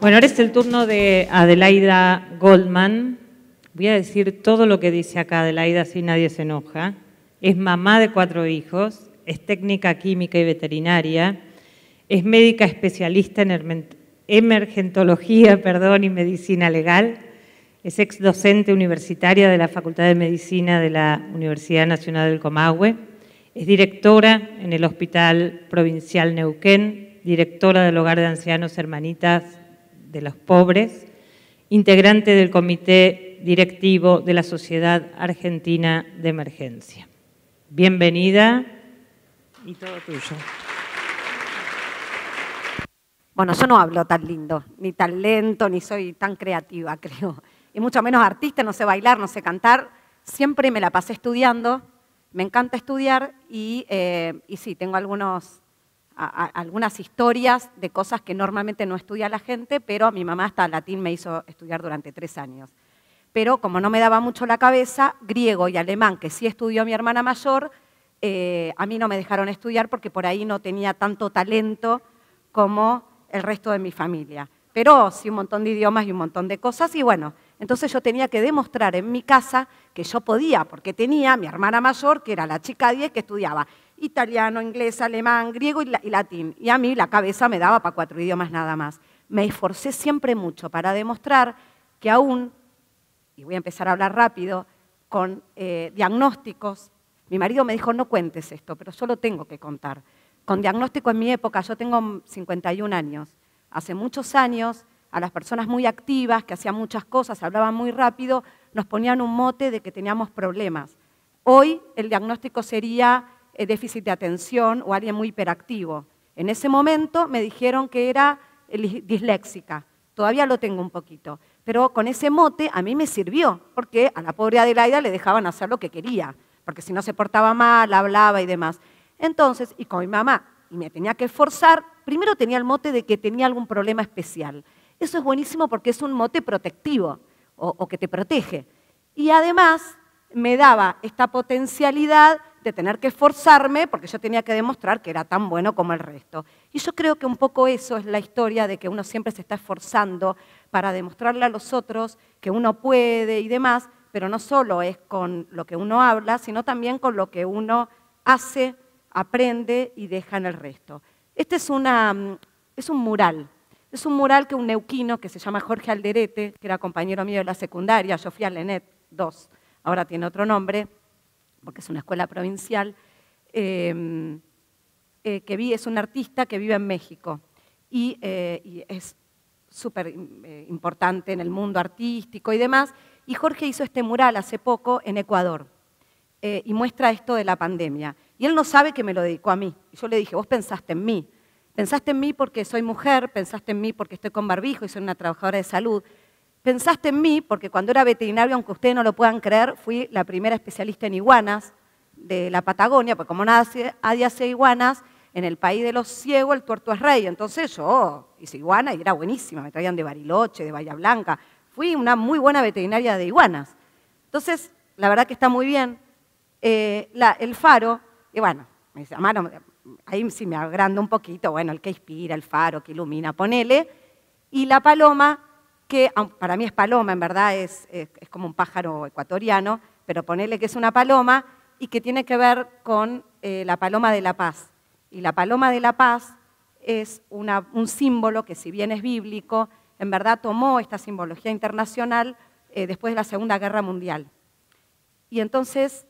Bueno, ahora es el turno de Adelaida Goldman. Voy a decir todo lo que dice acá Adelaida, si nadie se enoja. Es mamá de cuatro hijos, es técnica química y veterinaria, es médica especialista en emergentología perdón, y medicina legal, es ex docente universitaria de la Facultad de Medicina de la Universidad Nacional del Comahue, es directora en el Hospital Provincial Neuquén, directora del Hogar de Ancianos Hermanitas de los pobres, integrante del Comité Directivo de la Sociedad Argentina de Emergencia. Bienvenida y todo tuyo. Bueno, yo no hablo tan lindo, ni tan lento, ni soy tan creativa, creo. Y mucho menos artista, no sé bailar, no sé cantar. Siempre me la pasé estudiando, me encanta estudiar y, eh, sí, tengo algunos algunas historias de cosas que normalmente no estudia la gente, pero mi mamá hasta latín me hizo estudiar durante tres años. Pero como no me daba mucho la cabeza, griego y alemán, que sí estudió mi hermana mayor, eh, a mí no me dejaron estudiar porque por ahí no tenía tanto talento como el resto de mi familia. Pero sí un montón de idiomas y un montón de cosas y bueno, entonces yo tenía que demostrar en mi casa que yo podía, porque tenía mi hermana mayor, que era la chica 10, que estudiaba italiano, inglés, alemán, griego y, latín. Y a mí la cabeza me daba para cuatro idiomas nada más. Me esforcé siempre mucho para demostrar que aún, y voy a empezar a hablar rápido, con eh, diagnósticos, mi marido me dijo, no cuentes esto, pero solo tengo que contar. Con diagnóstico en mi época, yo tengo 51 años, hace muchos años a las personas muy activas, que hacían muchas cosas, hablaban muy rápido, nos ponían un mote de que teníamos problemas. Hoy el diagnóstico sería eh, déficit de atención o alguien muy hiperactivo. En ese momento me dijeron que era eh, disléxica. Todavía lo tengo un poquito. Pero con ese mote a mí me sirvió, porque a la pobre Adelaida le dejaban hacer lo que quería, porque si no se portaba mal, hablaba y demás. Entonces, y con mi mamá, y me tenía que esforzar, primero tenía el mote de que tenía algún problema especial. Eso es buenísimo porque es un mote protectivo o, o que te protege. Y además me daba esta potencialidad de tener que esforzarme porque yo tenía que demostrar que era tan bueno como el resto. Y yo creo que un poco eso es la historia de que uno siempre se está esforzando para demostrarle a los otros que uno puede y demás, pero no solo es con lo que uno habla, sino también con lo que uno hace, aprende y deja en el resto. Este es, mm, un mural. Es un mural que un neuquino que se llama Jorge Alderete, que era compañero mío de la secundaria, yo fui a Lenet 2, ahora tiene otro nombre, porque es una escuela provincial, em, eh, que vi, es un artista que vive en México y, eh, y es súper eh, importante en el mundo artístico y demás. Y Jorge hizo este mural hace poco en Ecuador y muestra esto de la pandemia. Y él no sabe que me lo dedicó a mí. Y yo le dije, vos pensaste en mí. Pensaste en mí porque soy mujer, pensaste en mí porque estoy con barbijo y soy una trabajadora de salud, pensaste en mí, porque cuando era veterinario, aunque ustedes no lo puedan creer, fui la primera especialista en iguanas de la Patagonia, porque como nadie hace iguanas, en el país de los ciegos el tuerto es rey. Entonces yo hice iguana y era buenísima, me traían de Bariloche, de Bahía Blanca. Fui una muy buena veterinaria de iguanas. Entonces, la verdad que está muy bien. Eh, el faro, y bueno, me ahí sí me agrando un poquito, bueno, el que inspira, el faro, que ilumina, ponele. Y la paloma que para mí es paloma, en verdad es, como un pájaro ecuatoriano, pero ponele que es una paloma y que tiene que ver con eh, la paloma de la paz. Y la paloma de la paz es un símbolo que si bien es bíblico, en verdad tomó esta simbología internacional eh, después de la Segunda Guerra Mundial. Y entonces,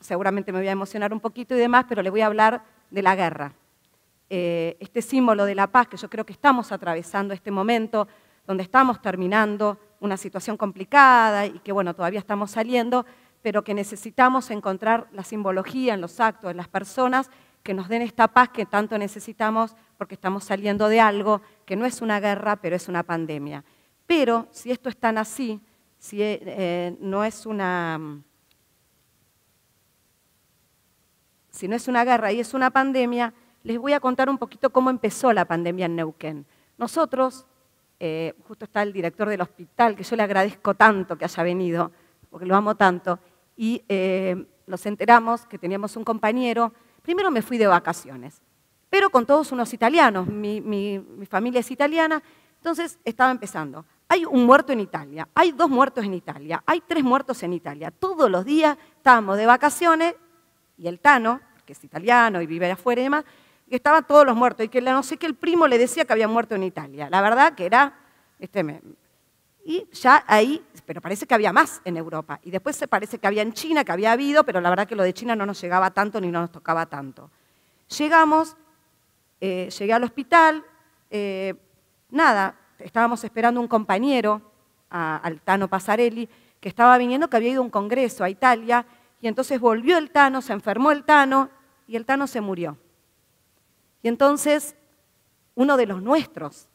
seguramente me voy a emocionar un poquito y demás, pero le voy a hablar de la guerra. Eh, este símbolo de la paz que yo creo que estamos atravesando este momento, donde estamos terminando una situación complicada y que, bueno, todavía estamos saliendo, pero que necesitamos encontrar la simbología en los actos, en las personas que nos den esta paz que tanto necesitamos porque estamos saliendo de algo que no es una guerra, pero es una pandemia. Pero si esto es tan así, si eh, eh, no es una... Si no es una guerra y es una pandemia, les voy a contar un poquito cómo empezó la pandemia en Neuquén. Nosotros eh, justo está el director del hospital, que yo le agradezco tanto que haya venido, porque lo amo tanto, y eh, nos enteramos que teníamos un compañero, primero me fui de vacaciones, pero con todos unos italianos, mi, mi familia es italiana, entonces estaba empezando. Hay un muerto en Italia, hay dos muertos en Italia, hay tres muertos en Italia. Todos los días estábamos de vacaciones y el Tano, que es italiano y vive afuera y demás, estaban todos los muertos y que no sé qué el primo le decía que había muerto en Italia. La verdad que era... Este, y ya ahí, pero parece que había más en Europa. Y después se parece que había en China, que había habido, pero la verdad que lo de China no nos llegaba tanto ni no nos tocaba tanto. Llegamos, eh, llegué al hospital, eh, nada, estábamos esperando un compañero, al Tano Pasarelli, que estaba viniendo, que había ido a un congreso a Italia, y entonces volvió el Tano, se enfermó el Tano, y el Tano se murió. Y entonces, uno de los nuestros,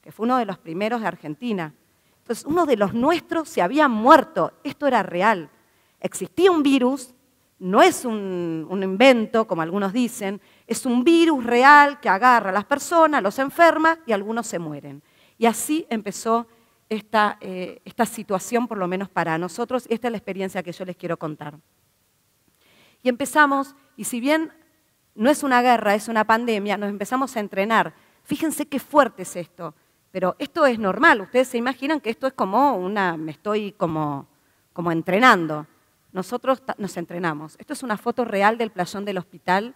que fue uno de los primeros de Argentina, entonces uno de los nuestros se había muerto, esto era real. Existía un virus, no es un, invento, como algunos dicen, es un virus real que agarra a las personas, los enferma y algunos se mueren. Y así empezó esta, eh, esta, situación, por lo menos para nosotros, esta es la experiencia que yo les quiero contar. Y empezamos, y si bien no es una guerra, es una pandemia, nos empezamos a entrenar. Fíjense qué fuerte es esto. Pero esto es normal, ustedes se imaginan que esto es como una, me estoy como, entrenando. Nosotros nos entrenamos. Esto es una foto real del playón del hospital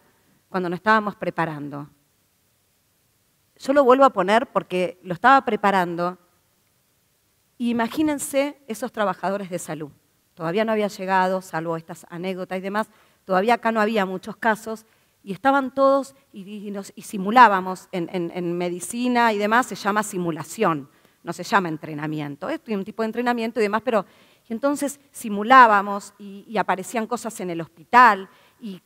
cuando nos estábamos preparando. Yo lo vuelvo a poner porque lo estaba preparando. imagínense esos trabajadores de salud. Todavía no había llegado, salvo estas anécdotas y demás, todavía acá no había muchos casos y estaban todos y, simulábamos en, medicina y demás, se llama simulación, no se llama entrenamiento, es un tipo de entrenamiento y demás, pero entonces simulábamos y, aparecían cosas en el hospital y,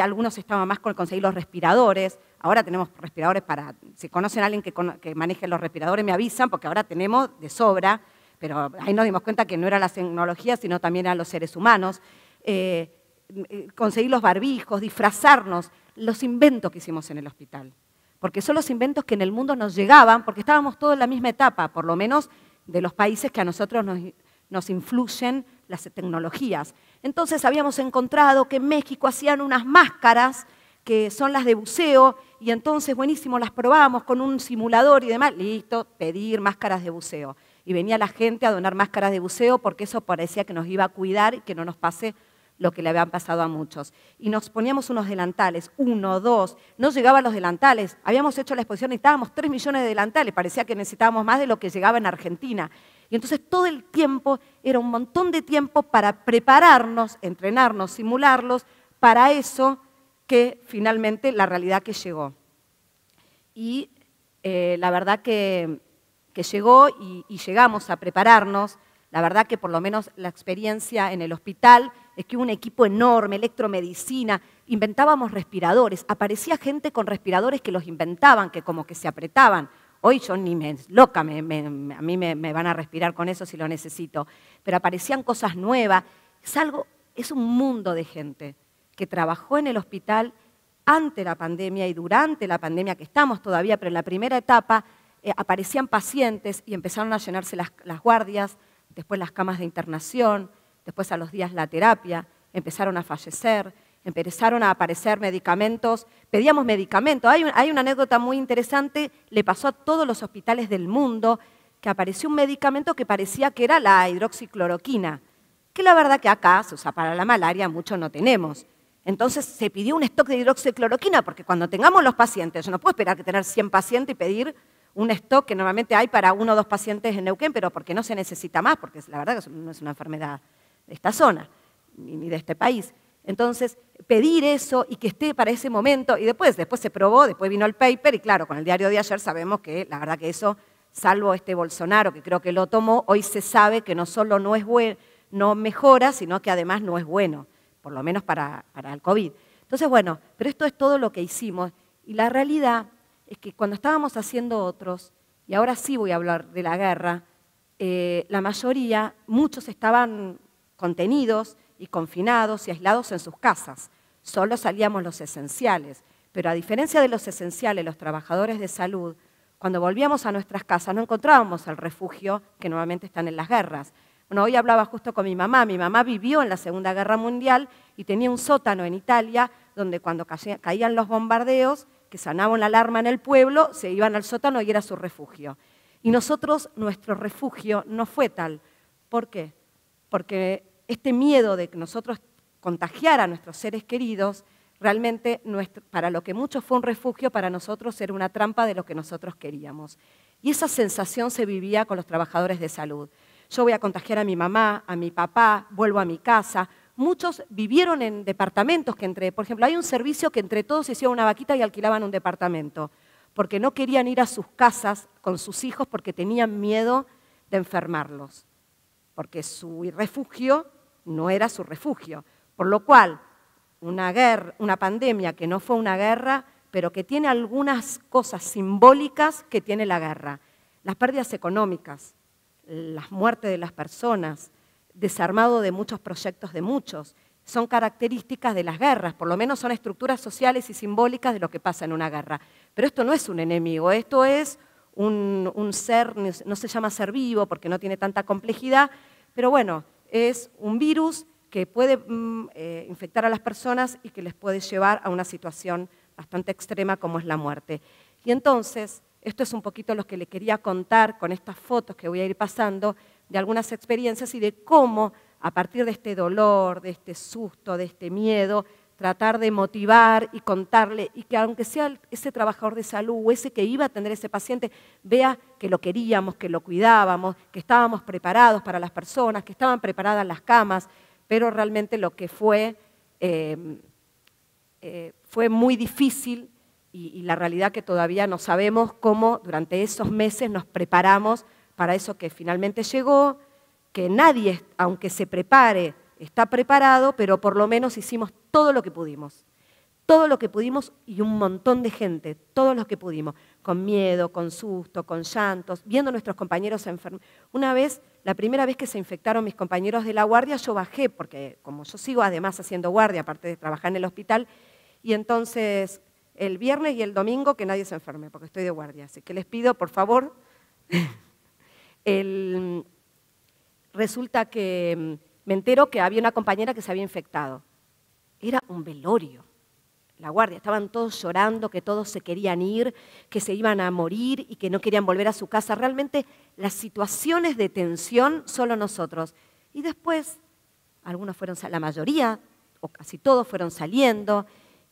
algunos estaban más con conseguir los respiradores, ahora tenemos respiradores para, si conocen a alguien que, maneje los respiradores me avisan porque ahora tenemos de sobra, pero ahí nos dimos cuenta que no era las tecnologías, sino también eran los seres humanos. Eh, eh, conseguir los barbijos, disfrazarnos, los inventos que hicimos en el hospital. Porque son los inventos que en el mundo nos llegaban, porque estábamos todos en la misma etapa, por lo menos de los países que a nosotros nos, influyen las tecnologías. Entonces habíamos encontrado que en México hacían unas máscaras que son las de buceo, y entonces, buenísimo, las probamos con un simulador y demás, listo, pedir máscaras de buceo. Y venía la gente a donar máscaras de buceo porque eso parecía que nos iba a cuidar y que no nos pase lo que le habían pasado a muchos. Y nos poníamos unos delantales, uno, dos, no llegaban los delantales. Habíamos hecho la exposición, necesitábamos tres millones de delantales, parecía que necesitábamos más de lo que llegaba en Argentina. Y entonces todo el tiempo, era un montón de tiempo para prepararnos, entrenarnos, simularlos, para eso que finalmente la realidad que llegó. Y eh, la verdad que, llegó y llegamos a prepararnos, la verdad que por lo menos la experiencia en el hospital es que un equipo enorme, electromedicina, inventábamos respiradores, aparecía gente con respiradores que los inventaban, que como que se apretaban. Hoy yo ni me loca, a mí me, van a respirar con eso si lo necesito, pero aparecían cosas nuevas. Es algo, es un mundo de gente que trabajó en el hospital ante la pandemia y durante la pandemia, que estamos todavía, pero en la primera etapa eh, aparecían pacientes y empezaron a llenarse las guardias, después las camas de internación, después a los días la terapia, empezaron a fallecer, empezaron a aparecer medicamentos, pedíamos medicamentos. Hay, una anécdota muy interesante, le pasó a todos los hospitales del mundo que apareció un medicamento que parecía que era la hidroxicloroquina, que la verdad que acá se usa para la malaria, mucho no tenemos. Entonces se pidió un stock de hidroxicloroquina, porque cuando tengamos los pacientes, yo no puedo esperar que tener 100 pacientes y pedir un stock que normalmente hay para uno o dos pacientes en Neuquén, pero porque no se necesita más, porque la verdad que no es una enfermedad de esta zona, ni de este país. Entonces, pedir eso y que esté para ese momento, y después, después se probó, después vino el paper, y claro, con el diario de ayer sabemos que la verdad que eso, salvo este Bolsonaro, que creo que lo tomó, hoy se sabe que no solo no es bueno, no mejora, sino que además no es bueno, por lo menos para, el COVID. Entonces, bueno, pero esto es todo lo que hicimos. Y la realidad es que cuando estábamos haciendo otros, y ahora sí voy a hablar de la guerra, eh, la mayoría, muchos estaban contenidos y confinados y aislados en sus casas. Solo salíamos los esenciales, pero a diferencia de los esenciales, los trabajadores de salud, cuando volvíamos a nuestras casas no encontrábamos el refugio que nuevamente están en las guerras. Bueno, hoy hablaba justo con mi mamá, mi mamá vivió en la Segunda Guerra Mundial y tenía un sótano en Italia donde cuando caían los bombardeos, que sanaba la alarma en el pueblo, se iban al sótano y era su refugio. Y nosotros, nuestro refugio no fue tal. ¿Por qué? porque este miedo de que nosotros contagiar a nuestros seres queridos, realmente para lo que muchos fue un refugio, para nosotros era una trampa de lo que nosotros queríamos. Y esa sensación se vivía con los trabajadores de salud. Yo voy a contagiar a mi mamá, a mi papá, vuelvo a mi casa. Muchos vivieron en departamentos que entre, por ejemplo, hay un servicio que entre todos hicieron una vaquita y alquilaban un departamento, porque no querían ir a sus casas con sus hijos porque tenían miedo de enfermarlos porque su refugio no era su refugio. Por lo cual, una, pandemia que no fue una guerra, pero que tiene algunas cosas simbólicas que tiene la guerra. Las pérdidas económicas, las muertes de las personas, desarmado de muchos proyectos de muchos, son características de las guerras, por lo menos son estructuras sociales y simbólicas de lo que pasa en una guerra. Pero esto no es un enemigo, esto es un, ser, no se llama ser vivo porque no tiene tanta complejidad, pero bueno, es un virus que puede mm, eh, infectar a las personas y que les puede llevar a una situación bastante extrema como es la muerte. Y entonces, esto es un poquito lo que le quería contar con estas fotos que voy a ir pasando, de algunas experiencias y de cómo a partir de este dolor, de este susto, de este miedo, tratar de motivar y contarle, y que aunque sea ese trabajador de salud o ese que iba a tener ese paciente, vea que lo queríamos, que lo cuidábamos, que estábamos preparados para las personas, que estaban preparadas las camas, pero realmente lo que fue em, eh, fue muy difícil y, la realidad que todavía no sabemos cómo durante esos meses nos preparamos para eso que finalmente llegó, que nadie, aunque se prepare, está preparado, pero por lo menos hicimos todo lo que pudimos. Todo lo que pudimos y un montón de gente, Todo lo que pudimos, con miedo, con susto, con llantos, viendo a nuestros compañeros enfermos. Una vez, la primera vez que se infectaron mis compañeros de la guardia, yo bajé, porque como yo sigo además haciendo guardia, aparte de trabajar en el hospital, y entonces el viernes y el domingo que nadie se enferme, porque estoy de guardia. Así que les pido, por favor, resulta que mm, me entero que había una compañera que se había infectado. Era un velorio. La guardia, estaban todos llorando, que todos se querían ir, que se iban a morir y que no querían volver a su casa. Realmente las situaciones de tensión solo nosotros. Y después, algunos fueron, la mayoría, o casi todos fueron saliendo,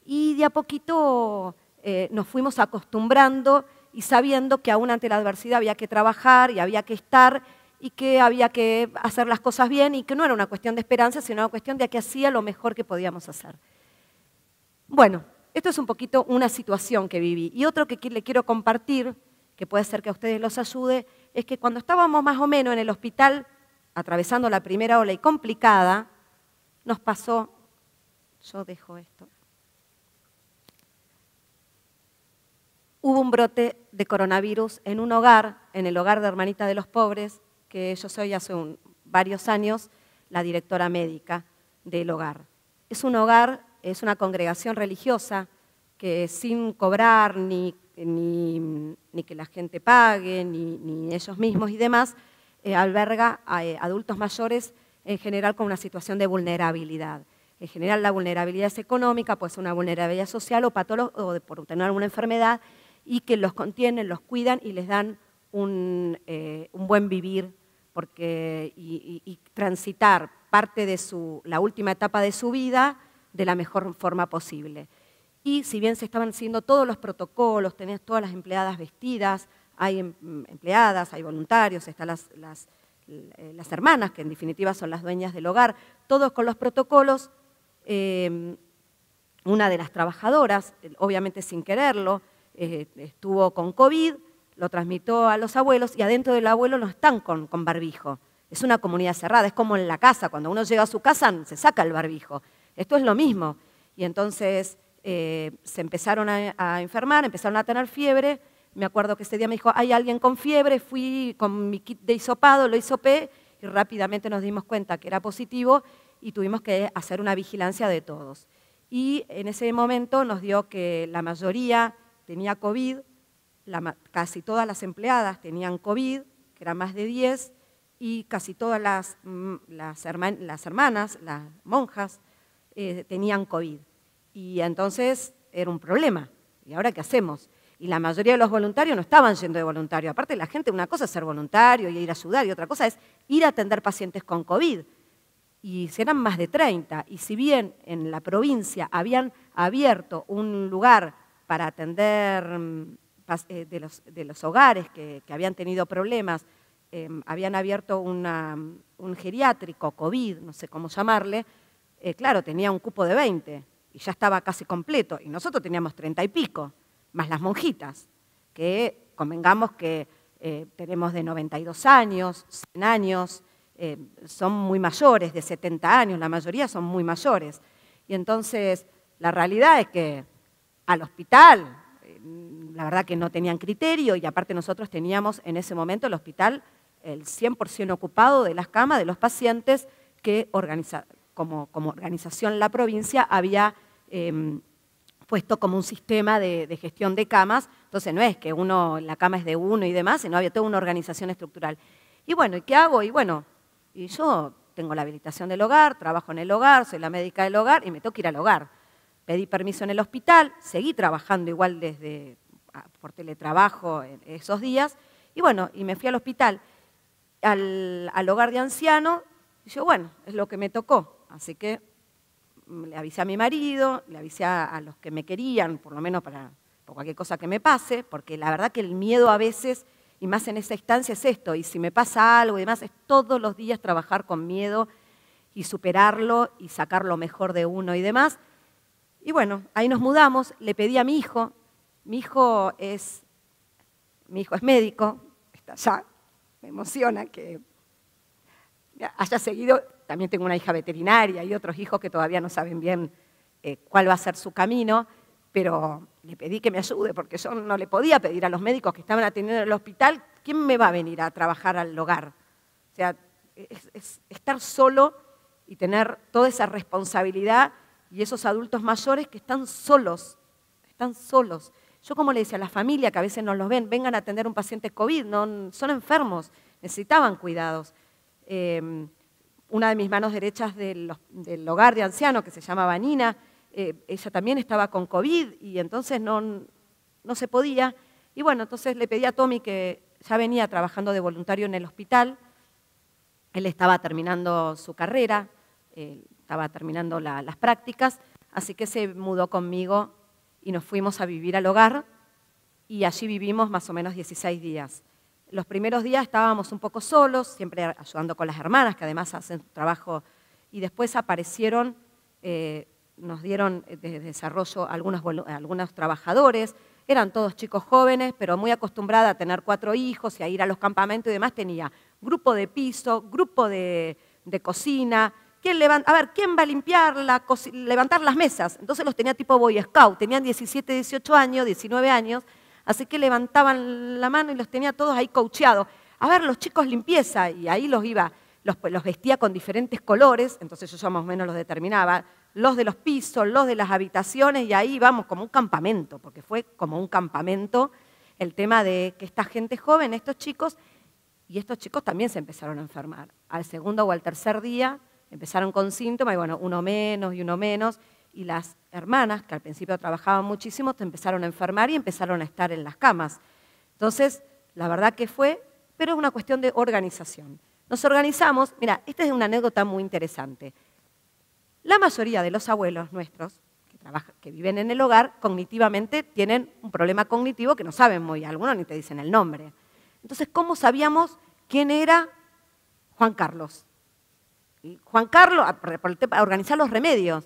y de a poquito eh, nos fuimos acostumbrando y sabiendo que aún ante la adversidad había que trabajar y había que estar y que había que hacer las cosas bien y que no era una cuestión de esperanza, sino una cuestión de que hacía lo mejor que podíamos hacer. Bueno, esto es un poquito una situación que viví. Y otro que le quiero compartir, que puede ser que a ustedes los ayude, es que cuando estábamos más o menos en el hospital, atravesando la primera ola y complicada, nos pasó, yo dejo esto, hubo un brote de coronavirus en un hogar, en el hogar de Hermanita de los Pobres, que yo soy hace varios años la directora médica del hogar. Es un hogar, es una congregación religiosa que sin cobrar ni, que la gente pague, ni, ellos mismos y demás, eh, alberga a eh, adultos mayores en general con una situación de vulnerabilidad. En general la vulnerabilidad es económica, pues una vulnerabilidad social o patológica, por tener alguna enfermedad, y que los contienen, los cuidan y les dan un eh, buen vivir porque, y, transitar parte de su, la última etapa de su vida de la mejor forma posible. Y si bien se estaban haciendo todos los protocolos, tenías todas las empleadas vestidas, hay em, empleadas, hay voluntarios, están eh, las, hermanas, que en definitiva son las dueñas del hogar, todos con los protocolos, em, una de las trabajadoras, obviamente sin quererlo, eh, estuvo con COVID, lo transmitió a los abuelos y adentro del abuelo no están con, barbijo. Es una comunidad cerrada, es como en la casa, cuando uno llega a su casa se saca el barbijo. Esto es lo mismo. Y entonces eh, se empezaron a, a, enfermar, empezaron a tener fiebre. Me acuerdo que ese día me dijo, hay alguien con fiebre, fui con mi kit de hisopado, lo hisopé y rápidamente nos dimos cuenta que era positivo y tuvimos que hacer una vigilancia de todos. Y en ese momento nos dio que la mayoría tenía COVID, casi todas las empleadas tenían COVID, que eran más de 10, y casi todas las, mm, hermanas, las monjas, eh, tenían COVID. Y entonces era un problema. ¿Y ahora qué hacemos? Y la mayoría de los voluntarios no estaban yendo de voluntario. Aparte, la gente, una cosa es ser voluntario y ir a ayudar, y otra cosa es ir a atender pacientes con COVID. Y eran más de 30. Y si bien en la provincia habían abierto un lugar para atender mm, eh, de los, hogares que, habían tenido problemas, em, habían abierto un geriátrico, COVID, no sé cómo llamarle, eh, claro, tenía un cupo de 20 y ya estaba casi completo, y nosotros teníamos 30 y pico, más las monjitas, que convengamos que eh, tenemos de 92 años, 100 años, son muy mayores, de 70 años, la mayoría son muy mayores. Y entonces la realidad es que al hospital la verdad que no tenían criterio y aparte nosotros teníamos en ese momento el hospital el 100% ocupado de las camas de los pacientes que organiza, como, como, organización la provincia había em, puesto como un sistema de, gestión de camas. Entonces no es que uno, la cama es de uno y demás, sino había toda una organización estructural. Y bueno, ¿y qué hago? Y bueno, yo tengo la habilitación del hogar, trabajo en el hogar, soy la médica del hogar y me tengo que ir al hogar. Pedí permiso en el hospital, seguí trabajando igual desde, por teletrabajo esos días. Y bueno, y me fui al hospital, al, hogar de anciano, y yo, bueno, es lo que me tocó. Así que le avisé a mi marido, le avisé a, los que me querían, por lo menos para por cualquier cosa que me pase, porque la verdad que el miedo a veces, y más en esa instancia, es esto, y si me pasa algo y demás, es todos los días trabajar con miedo y superarlo y sacar lo mejor de uno y demás. Y bueno, ahí nos mudamos, le pedí a mi hijo, mi hijo es, mi hijo es médico, está allá, me emociona que haya seguido, también tengo una hija veterinaria y otros hijos que todavía no saben bien eh, cuál va a ser su camino, pero le pedí que me ayude porque yo no le podía pedir a los médicos que estaban atendiendo en el hospital, ¿quién me va a venir a trabajar al hogar? O sea, es estar solo y tener toda esa responsabilidad y esos adultos mayores que están solos, están solos. Yo como le decía a la familia, que a veces no los ven, vengan a atender un paciente COVID, no, son enfermos, necesitaban cuidados. Em, una de mis manos derechas del, hogar de anciano, que se llamaba Nina, eh, ella también estaba con COVID y entonces no, se podía. Y bueno, entonces le pedí a Tommy que ya venía trabajando de voluntario en el hospital, él estaba terminando su carrera, estaba terminando las prácticas, así que se mudó conmigo y nos fuimos a vivir al hogar y allí vivimos más o menos 16 días. Los primeros días estábamos un poco solos, siempre ayudando con las hermanas, que además hacen trabajo, y después aparecieron, eh, nos dieron eh, de desarrollo algunos, algunos trabajadores, eran todos chicos jóvenes, pero muy acostumbrada a tener cuatro hijos y a ir a los campamentos y demás, tenía grupo de piso, grupo de cocina, ¿Quién A ver, ¿quién va a limpiar levantar las mesas? Entonces los tenía tipo Boy Scout, tenían 17, 18 años, 19 años, así que levantaban la mano y los tenía todos ahí coacheados. A ver, los chicos limpieza, y ahí los iba, los, los vestía con diferentes colores, entonces yo ya más o menos los determinaba, los de los pisos, los de las habitaciones, y ahí vamos como un campamento, porque fue como un campamento el tema de que esta gente joven, estos chicos, y estos chicos también se empezaron a enfermar. Al segundo o al tercer día Empezaron con síntomas y bueno, uno menos y uno menos. Y las hermanas, que al principio trabajaban muchísimo, empezaron a enfermar y empezaron a estar en las camas. Entonces, la verdad que fue, pero es una cuestión de organización. Nos organizamos, mira, esta es una anécdota muy interesante. La mayoría de los abuelos nuestros que, que viven en el hogar cognitivamente tienen un problema cognitivo que no saben muy, algunos ni te dicen el nombre. Entonces, ¿cómo sabíamos quién era Juan Carlos? Juan Carlos, para organizar los remedios.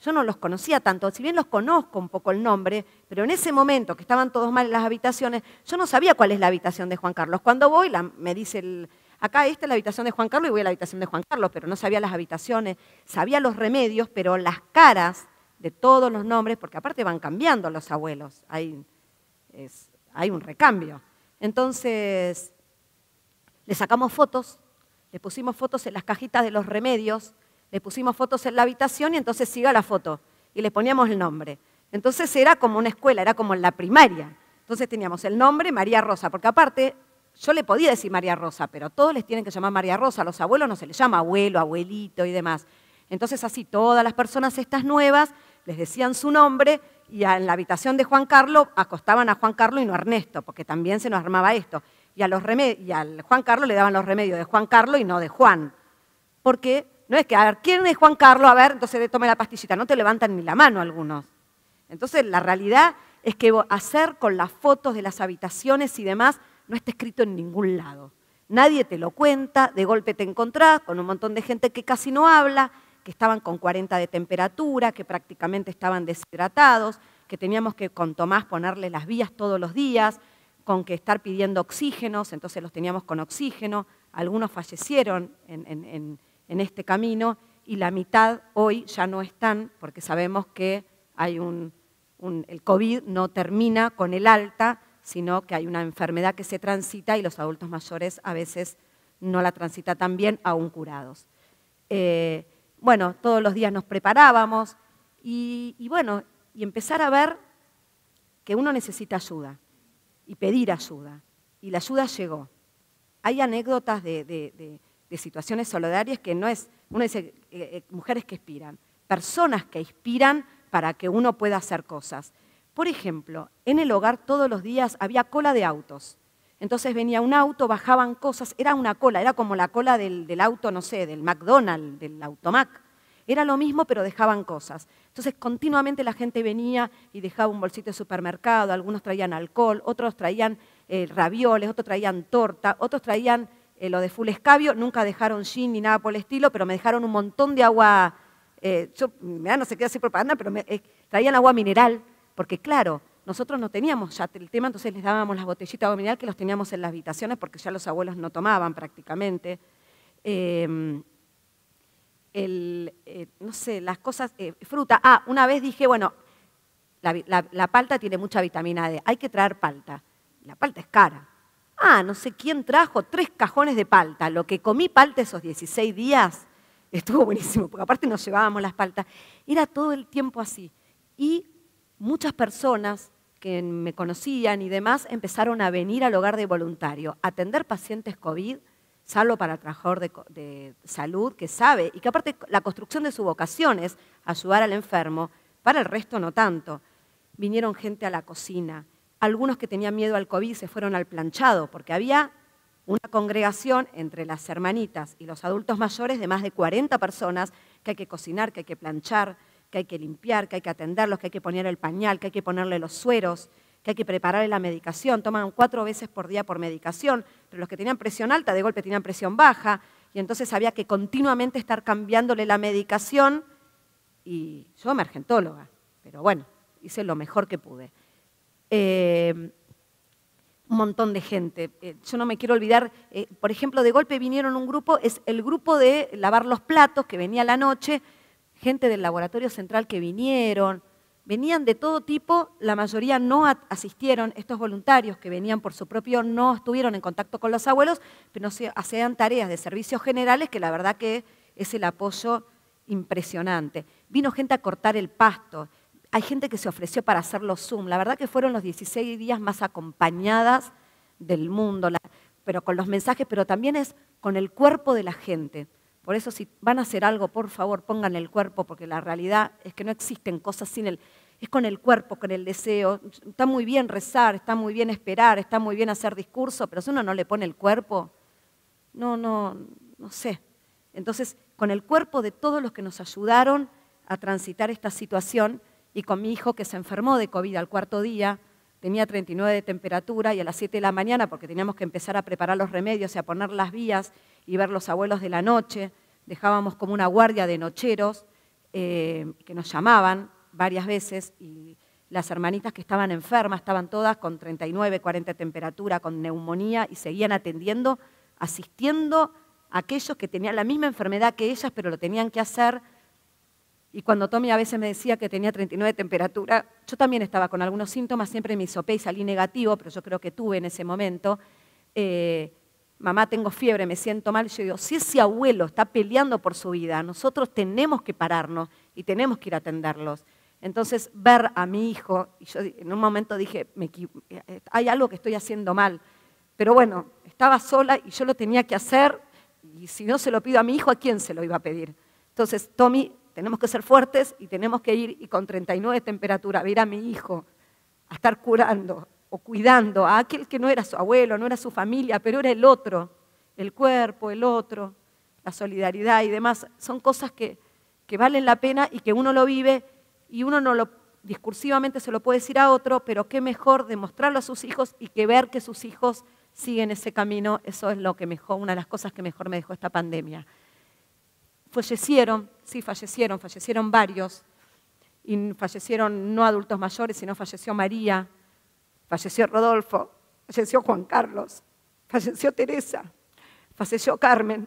Yo no los conocía tanto, si bien los conozco un poco el nombre, pero en ese momento que estaban todos mal en las habitaciones, yo no sabía cuál es la habitación de Juan Carlos. Cuando voy, me dice acá esta es la habitación de Juan Carlos y voy a la habitación de Juan Carlos, pero no sabía las habitaciones, sabía los remedios, pero las caras de todos los nombres, porque aparte van cambiando los abuelos, hay un recambio. Entonces, le sacamos fotos le pusimos fotos en las cajitas de los remedios, le pusimos fotos en la habitación y entonces siga la foto y le poníamos el nombre. Entonces era como una escuela, era como la primaria. Entonces teníamos el nombre María Rosa, porque aparte yo le podía decir María Rosa, pero todos les tienen que llamar María Rosa, a los abuelos no se les llama abuelo, abuelito y demás. Entonces así todas las personas estas nuevas les decían su nombre y en la habitación de Juan Carlos acostaban a Juan Carlos y no a Ernesto, porque también se nos armaba esto y, a los y al Juan Carlos le daban los remedios de Juan Carlos y no de Juan. Porque no es que, a ver, ¿quién es Juan Carlos? A ver, entonces tome la pastillita. No te levantan ni la mano algunos. Entonces, la realidad es que hacer con las fotos de las habitaciones y demás no está escrito en ningún lado. Nadie te lo cuenta, de golpe te encontrás con un montón de gente que casi no habla, que estaban con 40 de temperatura, que prácticamente estaban deshidratados, que teníamos que con Tomás ponerle las vías todos los días, con que estar pidiendo oxígenos, entonces los teníamos con oxígeno, algunos fallecieron en, este camino y la mitad hoy ya no están porque sabemos que el COVID no termina con el alta, sino que hay una enfermedad que se transita y los adultos mayores a veces no la transita tan bien, aún curados. Eh, bueno, todos los días nos preparábamos y bueno, y empezar a ver que uno necesita ayuda y pedir ayuda. Y la ayuda llegó. Hay anécdotas de, situaciones solidarias que no es, uno dice, eh, eh, mujeres que inspiran, personas que inspiran para que uno pueda hacer cosas. Por ejemplo, en el hogar todos los días había cola de autos. Entonces venía un auto, bajaban cosas, era una cola, era como la cola del, del auto, no sé, del McDonald's, del Automac. Era lo mismo, pero dejaban cosas. Entonces, continuamente la gente venía y dejaba un bolsito de supermercado, algunos traían alcohol, otros traían eh, ravioles, otros traían torta, otros traían eh, lo de full escabio, nunca dejaron gin ni nada por el estilo, pero me dejaron un montón de agua, eh, yo mira no sé qué hacer propaganda, pero traían agua mineral, porque claro, nosotros no teníamos ya el tema, entonces les dábamos las botellitas de agua mineral que los teníamos en las habitaciones porque ya los abuelos no tomaban prácticamente. Em, el, eh, no sé, las cosas, eh, fruta. Ah, una vez dije, bueno, la, palta tiene mucha vitamina D, hay que traer palta. La palta es cara. Ah, no sé quién trajo tres cajones de palta. Lo que comí palta esos 16 días estuvo buenísimo, porque aparte nos llevábamos las paltas. Era todo el tiempo así. Y muchas personas que me conocían y demás empezaron a venir al hogar de voluntario, a atender pacientes COVID salvo para el trabajador de, de, salud que sabe, y que aparte la construcción de su vocación es ayudar al enfermo, para el resto no tanto. Vinieron gente a la cocina, algunos que tenían miedo al COVID se fueron al planchado, porque había una congregación entre las hermanitas y los adultos mayores de más de 40 personas que hay que cocinar, que hay que planchar, que hay que limpiar, que hay que atenderlos, que hay que poner el pañal, que hay que ponerle los sueros que hay que prepararle la medicación, toman cuatro veces por día por medicación, pero los que tenían presión alta de golpe tenían presión baja, y entonces había que continuamente estar cambiándole la medicación, y yo emergentóloga, pero bueno, hice lo mejor que pude. Eh, un montón de gente. Eh, yo no me quiero olvidar, eh, por ejemplo, de golpe vinieron un grupo, es el grupo de lavar los platos que venía la noche, gente del laboratorio central que vinieron, Venían de todo tipo, la mayoría no asistieron, estos voluntarios que venían por su propio, no estuvieron en contacto con los abuelos, pero hacían tareas de servicios generales que la verdad que es el apoyo impresionante. Vino gente a cortar el pasto, hay gente que se ofreció para hacer los Zoom, la verdad que fueron los 16 días más acompañadas del mundo, pero con los mensajes, pero también es con el cuerpo de la gente. Por eso si van a hacer algo, por favor, pongan el cuerpo, porque la realidad es que no existen cosas sin el, es con el cuerpo, con el deseo. Está muy bien rezar, está muy bien esperar, está muy bien hacer discurso, pero si uno no le pone el cuerpo, no, no, no sé. Entonces, con el cuerpo de todos los que nos ayudaron a transitar esta situación y con mi hijo que se enfermó de COVID al cuarto día, tenía 39 de temperatura y a las 7 de la mañana, porque teníamos que empezar a preparar los remedios y a poner las vías y ver los abuelos de la noche, dejábamos como una guardia de nocheros eh, que nos llamaban varias veces y las hermanitas que estaban enfermas, estaban todas con 39, 40 temperatura, con neumonía y seguían atendiendo, asistiendo a aquellos que tenían la misma enfermedad que ellas, pero lo tenían que hacer. Y cuando Tommy a veces me decía que tenía 39 temperatura, yo también estaba con algunos síntomas, siempre me hizo y salí negativo, pero yo creo que tuve en ese momento. Eh, mamá, tengo fiebre, me siento mal. Yo digo, si ese abuelo está peleando por su vida, nosotros tenemos que pararnos y tenemos que ir a atenderlos. Entonces, ver a mi hijo, y yo en un momento dije, me, hay algo que estoy haciendo mal, pero bueno, estaba sola y yo lo tenía que hacer, y si no se lo pido a mi hijo, ¿a quién se lo iba a pedir? Entonces, Tommy, tenemos que ser fuertes y tenemos que ir, y con 39 de temperatura, ver a mi hijo, a estar curando o cuidando a aquel que no era su abuelo, no era su familia, pero era el otro, el cuerpo, el otro, la solidaridad y demás, son cosas que, que valen la pena y que uno lo vive y uno no lo discursivamente se lo puede decir a otro, pero qué mejor demostrarlo a sus hijos y que ver que sus hijos siguen ese camino, eso es lo que mejor, una de las cosas que mejor me dejó esta pandemia. Fallecieron, sí, fallecieron, fallecieron varios, y fallecieron no adultos mayores, sino falleció María, falleció Rodolfo, falleció Juan Carlos, falleció Teresa, falleció Carmen,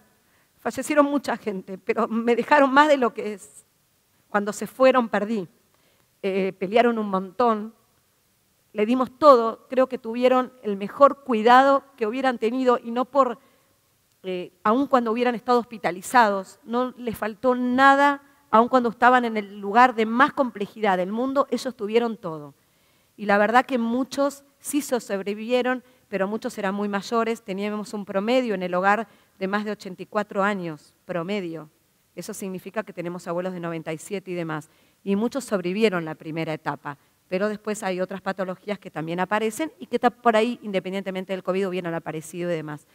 fallecieron mucha gente, pero me dejaron más de lo que es, cuando se fueron perdí. Eh, pelearon un montón, le dimos todo, creo que tuvieron el mejor cuidado que hubieran tenido y no por, eh, aun cuando hubieran estado hospitalizados, no les faltó nada, aun cuando estaban en el lugar de más complejidad del mundo, ellos tuvieron todo. Y la verdad que muchos sí sobrevivieron, pero muchos eran muy mayores, teníamos un promedio en el hogar de más de 84 años, promedio, eso significa que tenemos abuelos de 97 y demás. Y muchos sobrevivieron la primera etapa, pero después hay otras patologías que también aparecen y que por ahí, independientemente del COVID, hubieran aparecido y demás.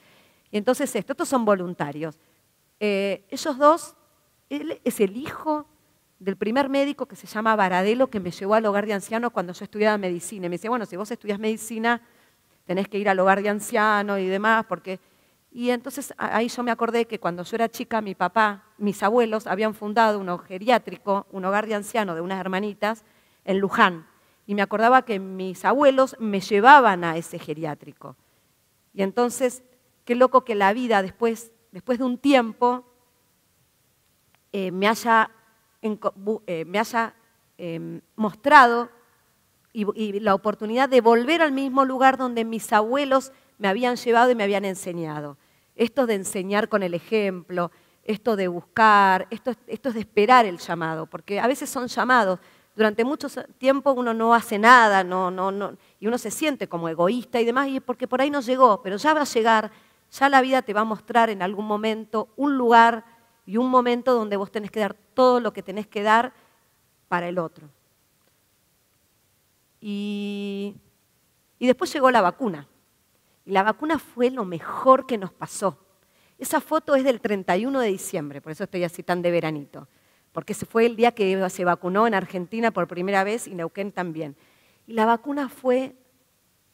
Y entonces esto, estos son voluntarios. Eh, ellos dos, él es el hijo del primer médico que se llama Varadelo, que me llevó al hogar de ancianos cuando yo estudiaba medicina. Y me decía, bueno, si vos estudias medicina, tenés que ir al hogar de ancianos y demás, porque y entonces ahí yo me acordé que cuando yo era chica, mi papá, mis abuelos habían fundado un geriátrico, un hogar de ancianos de unas hermanitas en Luján. Y me acordaba que mis abuelos me llevaban a ese geriátrico. Y entonces, qué loco que la vida después, después de un tiempo eh, me haya, eh, em, mostrado y la oportunidad de volver al mismo lugar donde mis abuelos me habían llevado y me habían enseñado esto de enseñar con el ejemplo, esto de buscar, esto, esto es de esperar el llamado, porque a veces son llamados. Durante mucho tiempo uno no hace nada, no, no, no, y uno se siente como egoísta y demás, y porque por ahí no llegó, pero ya va a llegar, ya la vida te va a mostrar en algún momento un lugar y un momento donde vos tenés que dar todo lo que tenés que dar para el otro. y después llegó la vacuna. Y la vacuna fue lo mejor que nos pasó. Esa foto es del 31 de diciembre, por eso estoy así tan de veranito, porque ese fue el día que se vacunó en Argentina por primera vez y Neuquén también. Y la vacuna fue,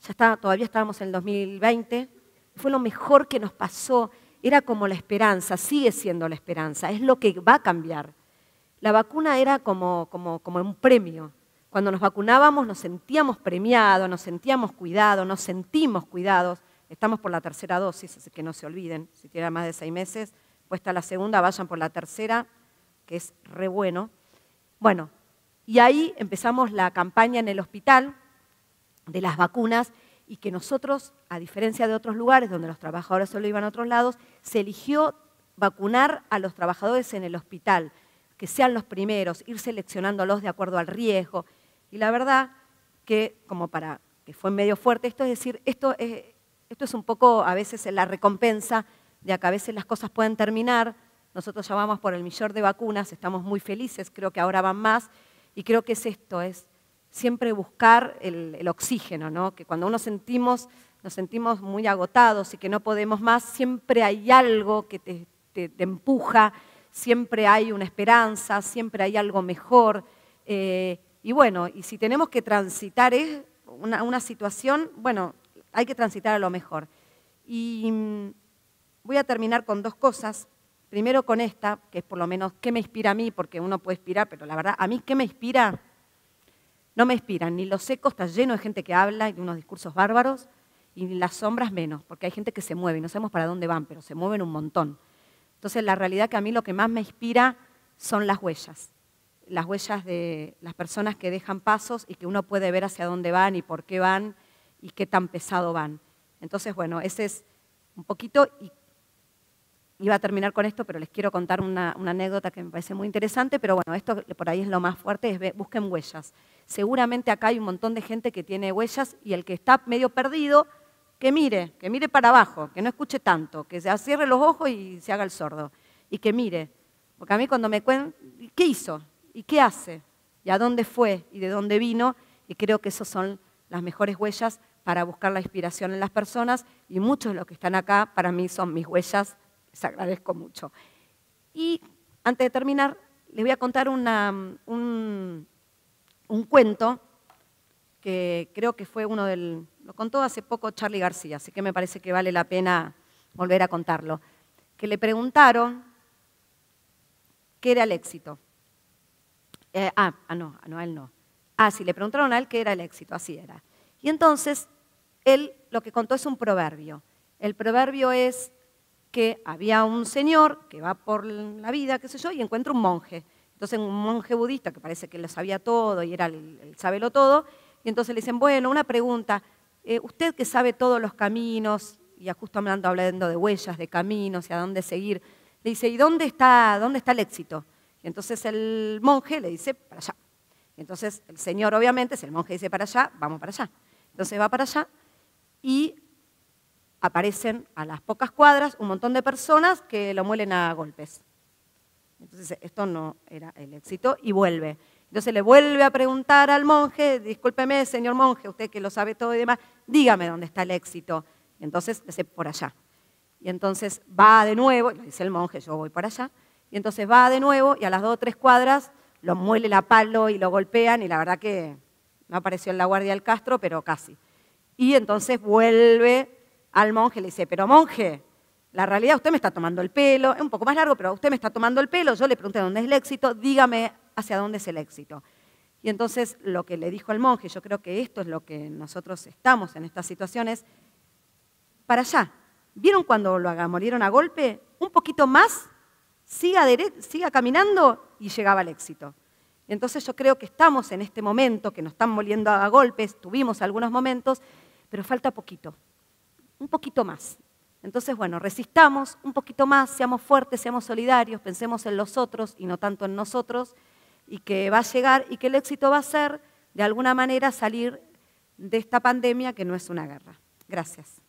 ya está, todavía estábamos en el 2020, fue lo mejor que nos pasó. Era como la esperanza, sigue siendo la esperanza, es lo que va a cambiar. La vacuna era como, como, como un premio, cuando nos vacunábamos nos sentíamos premiados, nos sentíamos cuidados, nos sentimos cuidados. Estamos por la tercera dosis, así que no se olviden, si tiene más de seis meses, puesta la segunda, vayan por la tercera, que es re bueno. Bueno, y ahí empezamos la campaña en el hospital de las vacunas y que nosotros, a diferencia de otros lugares donde los trabajadores solo iban a otros lados, se eligió vacunar a los trabajadores en el hospital, que sean los primeros, ir seleccionándolos de acuerdo al riesgo, y la verdad que, como para que fue medio fuerte, esto es decir, esto es, un poco a veces la recompensa de que a veces las cosas pueden terminar. Nosotros ya vamos por el millón de vacunas, estamos muy felices, creo que ahora van más. Y creo que es esto, es siempre buscar el, oxígeno, que cuando uno sentimos, nos sentimos muy agotados y que no podemos más, siempre hay algo que te, empuja, siempre hay una esperanza, siempre hay algo mejor. Eh, y bueno, y si tenemos que transitar es una, situación, bueno, hay que transitar a lo mejor. Y mm, voy a terminar con dos cosas. Primero con esta, que es por lo menos qué me inspira a mí, porque uno puede inspirar, pero la verdad, a mí qué me inspira, no me inspiran. Ni los secos, está lleno de gente que habla y de unos discursos bárbaros, y las sombras menos, porque hay gente que se mueve y no sabemos para dónde van, pero se mueven un montón. Entonces, la realidad que a mí lo que más me inspira son las huellas las huellas de las personas que dejan pasos y que uno puede ver hacia dónde van y por qué van y qué tan pesado van. Entonces, bueno, ese es un poquito y iba a terminar con esto, pero les quiero contar una, anécdota que me parece muy interesante, pero bueno, esto por ahí es lo más fuerte, es busquen huellas. Seguramente acá hay un montón de gente que tiene huellas y el que está medio perdido, que mire, que mire para abajo, que no escuche tanto, que se cierre los ojos y se haga el sordo, y que mire. Porque a mí cuando me cuentan, ¿qué hizo? y qué hace, y a dónde fue y de dónde vino, y creo que esas son las mejores huellas para buscar la inspiración en las personas, y muchos de los que están acá para mí son mis huellas, les agradezco mucho. Y antes de terminar, les voy a contar un, un, cuento que creo que fue uno del... Lo contó hace poco Charlie García, así que me parece que vale la pena volver a contarlo. Que le preguntaron qué era el éxito. Eh, ah, ah, ah, no, a él no. Ah, sí, le preguntaron a él qué era el éxito, así era. Y entonces, él lo que contó es un proverbio. El proverbio es que había un señor que va por la vida, qué sé yo, y encuentra un monje. Entonces, un monje budista que parece que lo sabía todo y era el, el sabelo todo, y entonces le dicen, bueno, una pregunta, eh, usted que sabe todos los caminos, y justo hablando, hablando de huellas, de caminos y a dónde seguir, le dice, ¿y dónde está, dónde está el éxito? Entonces el monje le dice, para allá. Entonces el señor, obviamente, si el monje dice para allá, vamos para allá. Entonces va para allá y aparecen a las pocas cuadras un montón de personas que lo muelen a golpes. Entonces esto no era el éxito y vuelve. Entonces le vuelve a preguntar al monje, discúlpeme, señor monje, usted que lo sabe todo y demás, dígame dónde está el éxito. Entonces, dice, por allá. Y entonces va de nuevo, dice el monje, yo voy para allá. Y entonces va de nuevo y a las dos o tres cuadras lo muele la palo y lo golpean y la verdad que no apareció en la guardia del Castro, pero casi. Y entonces vuelve al monje y le dice, pero monje, la realidad usted me está tomando el pelo, es un poco más largo, pero usted me está tomando el pelo, yo le pregunté dónde es el éxito, dígame hacia dónde es el éxito. Y entonces lo que le dijo al monje, yo creo que esto es lo que nosotros estamos en estas situaciones, para allá. ¿Vieron cuando lo haga, murieron a golpe? Un poquito más siga, siga caminando y llegaba al éxito. Entonces yo creo que estamos en este momento, que nos están moliendo a golpes, tuvimos algunos momentos, pero falta poquito, un poquito más. Entonces, bueno, resistamos un poquito más, seamos fuertes, seamos solidarios, pensemos en los otros y no tanto en nosotros, y que va a llegar y que el éxito va a ser, de alguna manera, salir de esta pandemia que no es una guerra. Gracias.